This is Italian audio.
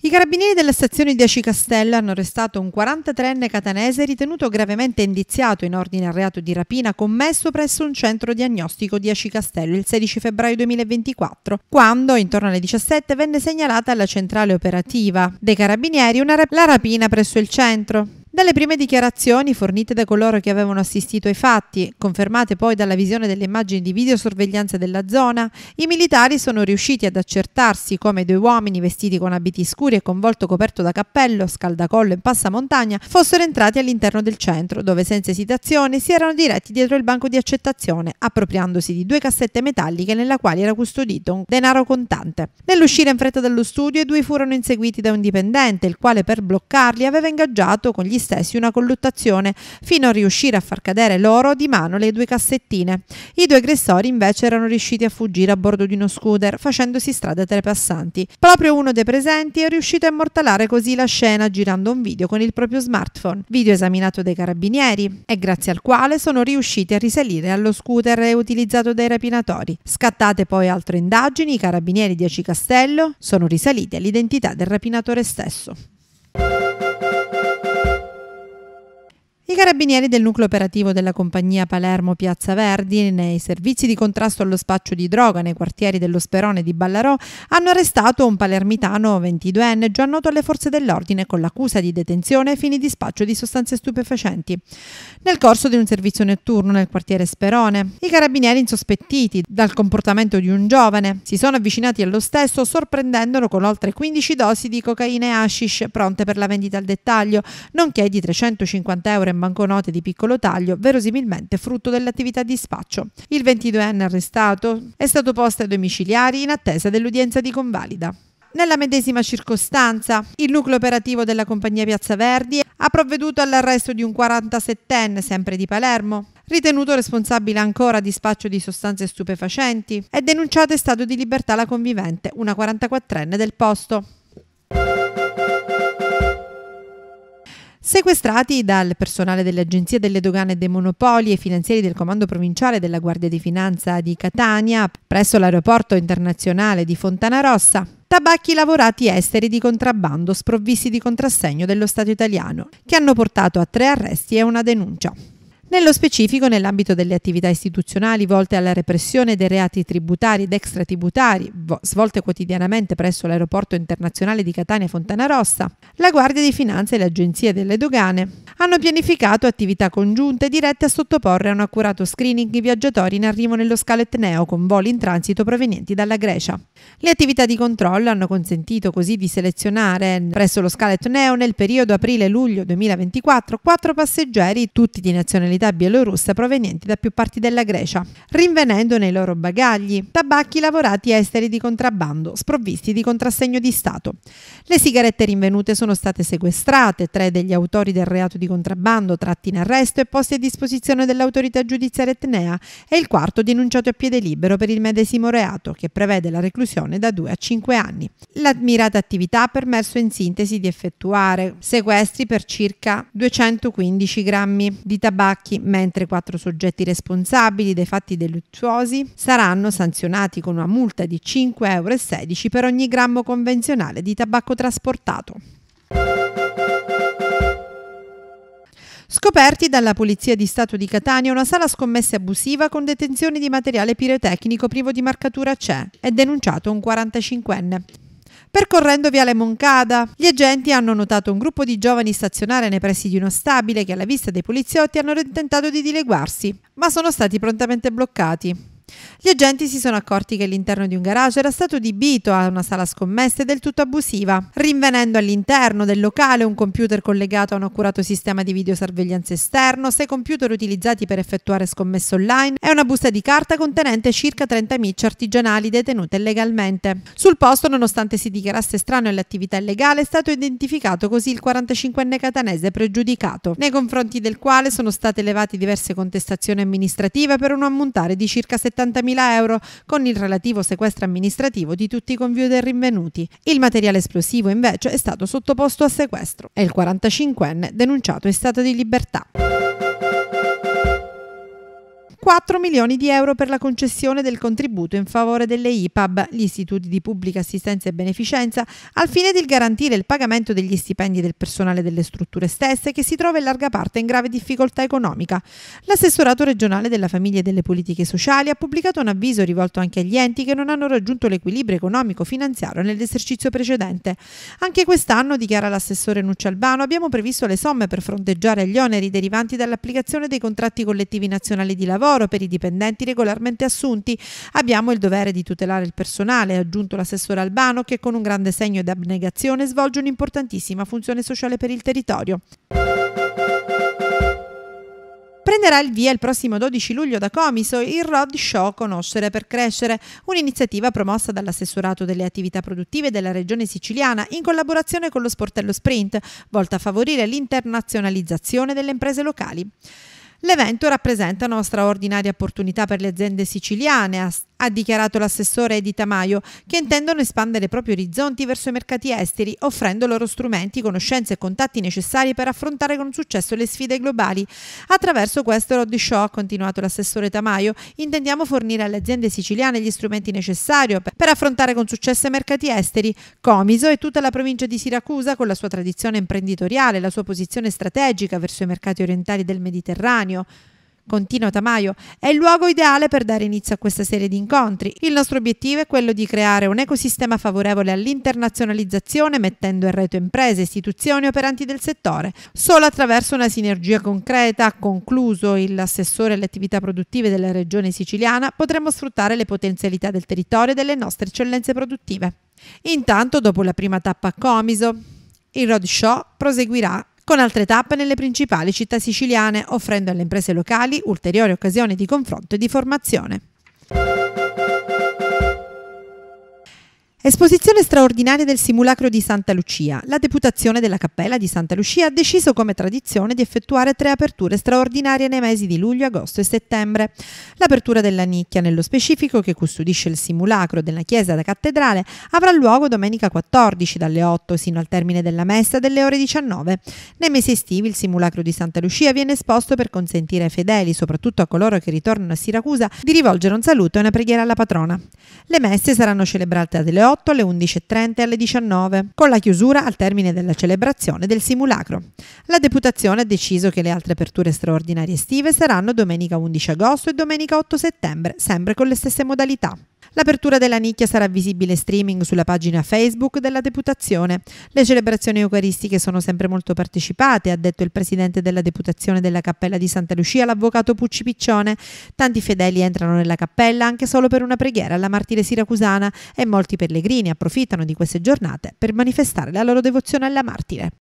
I carabinieri della stazione di Aci Castello hanno arrestato un 43enne catanese ritenuto gravemente indiziato in ordine al reato di rapina commesso presso un centro diagnostico di Aci Castello il 16 febbraio 2024, quando, intorno alle 17, venne segnalata alla centrale operativa dei carabinieri una rap la rapina presso il centro. Dalle prime dichiarazioni fornite da coloro che avevano assistito ai fatti, confermate poi dalla visione delle immagini di videosorveglianza della zona, i militari sono riusciti ad accertarsi come due uomini vestiti con abiti scuri e con volto coperto da cappello, scaldacollo e passamontagna fossero entrati all'interno del centro, dove senza esitazione si erano diretti dietro il banco di accettazione, appropriandosi di due cassette metalliche nella quali era custodito un denaro contante. Nell'uscire in fretta dallo studio i due furono inseguiti da un dipendente, il quale per bloccarli aveva ingaggiato con gli stessi una colluttazione fino a riuscire a far cadere loro di mano le due cassettine. I due aggressori invece erano riusciti a fuggire a bordo di uno scooter facendosi strada tra i passanti. Proprio uno dei presenti è riuscito a immortalare così la scena girando un video con il proprio smartphone, video esaminato dai carabinieri e grazie al quale sono riusciti a risalire allo scooter utilizzato dai rapinatori. Scattate poi altre indagini, i carabinieri di Aci Castello sono risaliti all'identità del rapinatore stesso. I carabinieri del nucleo operativo della compagnia Palermo Piazza Verdi, nei servizi di contrasto allo spaccio di droga nei quartieri dello Sperone di Ballarò, hanno arrestato un palermitano 22enne già noto alle forze dell'ordine con l'accusa di detenzione ai fini di spaccio di sostanze stupefacenti. Nel corso di un servizio notturno nel quartiere Sperone, i carabinieri insospettiti dal comportamento di un giovane si sono avvicinati allo stesso sorprendendolo con oltre 15 dosi di cocaina e hashish pronte per la vendita al dettaglio, nonché di 350 euro banconote di piccolo taglio, verosimilmente frutto dell'attività di spaccio. Il 22enne arrestato è stato posto ai domiciliari in attesa dell'udienza di convalida. Nella medesima circostanza, il nucleo operativo della compagnia Piazza Verdi ha provveduto all'arresto di un 47enne, sempre di Palermo, ritenuto responsabile ancora di spaccio di sostanze stupefacenti e denunciato in stato di libertà la convivente, una 44enne del posto. Sequestrati dal personale delle agenzie delle dogane dei monopoli e finanzieri del comando provinciale della Guardia di Finanza di Catania, presso l'aeroporto internazionale di Fontanarossa, tabacchi lavorati esteri di contrabbando sprovvisti di contrassegno dello Stato italiano, che hanno portato a tre arresti e una denuncia. Nello specifico, nell'ambito delle attività istituzionali volte alla repressione dei reati tributari ed extratributari, svolte quotidianamente presso l'aeroporto internazionale di Catania Fontana Rossa, la Guardia di Finanza e le agenzie delle Dogane hanno pianificato attività congiunte dirette a sottoporre a un accurato screening i viaggiatori in arrivo nello scalo etneo con voli in transito provenienti dalla Grecia. Le attività di controllo hanno consentito così di selezionare presso lo scalo etneo nel periodo aprile-luglio 2024 quattro passeggeri, tutti di nazionalità nazionalità bielorussa provenienti da più parti della Grecia, rinvenendo nei loro bagagli tabacchi lavorati esteri di contrabbando, sprovvisti di contrassegno di Stato. Le sigarette rinvenute sono state sequestrate, tre degli autori del reato di contrabbando tratti in arresto e posti a disposizione dell'autorità giudiziaria etnea e il quarto denunciato a piede libero per il medesimo reato, che prevede la reclusione da 2 a 5 anni. L'admirata attività ha permesso in sintesi di effettuare sequestri per circa 215 grammi di tabacchi attacchi, mentre quattro soggetti responsabili dei fatti deluttuosi saranno sanzionati con una multa di 5,16 euro per ogni grammo convenzionale di tabacco trasportato. Scoperti dalla Polizia di Stato di Catania una sala scommesse abusiva con detenzione di materiale pirotecnico privo di marcatura CE è denunciato un 45enne. Percorrendo via Moncada, gli agenti hanno notato un gruppo di giovani stazionare nei pressi di uno stabile che alla vista dei poliziotti hanno tentato di dileguarsi, ma sono stati prontamente bloccati. Gli agenti si sono accorti che l'interno di un garage era stato adibito a una sala scommesse del tutto abusiva, rinvenendo all'interno del locale un computer collegato a un accurato sistema di videosorveglianza esterno, sei computer utilizzati per effettuare scommesse online e una busta di carta contenente circa 30 micce artigianali detenute illegalmente. Sul posto, nonostante si dichiarasse strano l'attività illegale, è stato identificato così il 45enne catanese pregiudicato, nei confronti del quale sono state elevate diverse contestazioni amministrative per un ammontare di circa 70 70.000 euro, con il relativo sequestro amministrativo di tutti i computer rinvenuti. Il materiale esplosivo invece è stato sottoposto a sequestro e il 45enne denunciato in stato di libertà. 4 milioni di euro per la concessione del contributo in favore delle IPAB, gli istituti di pubblica assistenza e beneficenza, al fine di garantire il pagamento degli stipendi del personale delle strutture stesse che si trova in larga parte in grave difficoltà economica. L'assessorato regionale della famiglia e delle politiche sociali ha pubblicato un avviso rivolto anche agli enti che non hanno raggiunto l'equilibrio economico-finanziario nell'esercizio precedente. Anche quest'anno, dichiara l'assessore Nuccialbano, abbiamo previsto le somme per fronteggiare gli oneri derivanti dall'applicazione dei contratti collettivi nazionali di lavoro oro per i dipendenti regolarmente assunti. Abbiamo il dovere di tutelare il personale, ha aggiunto l'assessore Albano, che con un grande segno di abnegazione svolge un'importantissima funzione sociale per il territorio prenderà il via il prossimo 12 luglio da Comiso il Road Show Conoscere per Crescere, un'iniziativa promossa dall'assessorato delle attività produttive della regione siciliana in collaborazione con lo sportello Sprint, volta a favorire l'internazionalizzazione delle imprese locali. L'evento rappresenta una straordinaria opportunità per le aziende siciliane ha dichiarato l'assessore Edita Maio, che intendono espandere i propri orizzonti verso i mercati esteri, offrendo loro strumenti, conoscenze e contatti necessari per affrontare con successo le sfide globali. Attraverso questo show, ha continuato l'assessore Tamaio, intendiamo fornire alle aziende siciliane gli strumenti necessari per affrontare con successo i mercati esteri. Comiso e tutta la provincia di Siracusa, con la sua tradizione imprenditoriale, la sua posizione strategica verso i mercati orientali del Mediterraneo, Continua Tamaio, è il luogo ideale per dare inizio a questa serie di incontri. Il nostro obiettivo è quello di creare un ecosistema favorevole all'internazionalizzazione mettendo in rete imprese, istituzioni e operanti del settore. Solo attraverso una sinergia concreta, ha concluso l'assessore alle attività produttive della regione siciliana, potremo sfruttare le potenzialità del territorio e delle nostre eccellenze produttive. Intanto, dopo la prima tappa a Comiso, il roadshow proseguirà con altre tappe nelle principali città siciliane, offrendo alle imprese locali ulteriori occasioni di confronto e di formazione. Esposizione straordinaria del simulacro di Santa Lucia. La deputazione della Cappella di Santa Lucia ha deciso come tradizione di effettuare tre aperture straordinarie nei mesi di luglio, agosto e settembre. L'apertura della nicchia, nello specifico, che custodisce il simulacro della chiesa da cattedrale, avrà luogo domenica 14 dalle 8 sino al termine della messa delle ore 19. Nei mesi estivi il simulacro di Santa Lucia viene esposto per consentire ai fedeli, soprattutto a coloro che ritornano a Siracusa, di rivolgere un saluto e una preghiera alla patrona. Le messe saranno celebrate alle 8 8, alle 11.30 e alle 19, con la chiusura al termine della celebrazione del simulacro. La deputazione ha deciso che le altre aperture straordinarie estive saranno domenica 11 agosto e domenica 8 settembre, sempre con le stesse modalità. L'apertura della nicchia sarà visibile streaming sulla pagina Facebook della Deputazione. Le celebrazioni eucaristiche sono sempre molto partecipate, ha detto il presidente della Deputazione della Cappella di Santa Lucia, l'avvocato Pucci Piccione. Tanti fedeli entrano nella cappella anche solo per una preghiera alla martire siracusana e molti per le pellegrini approfittano di queste giornate per manifestare la loro devozione alla martire.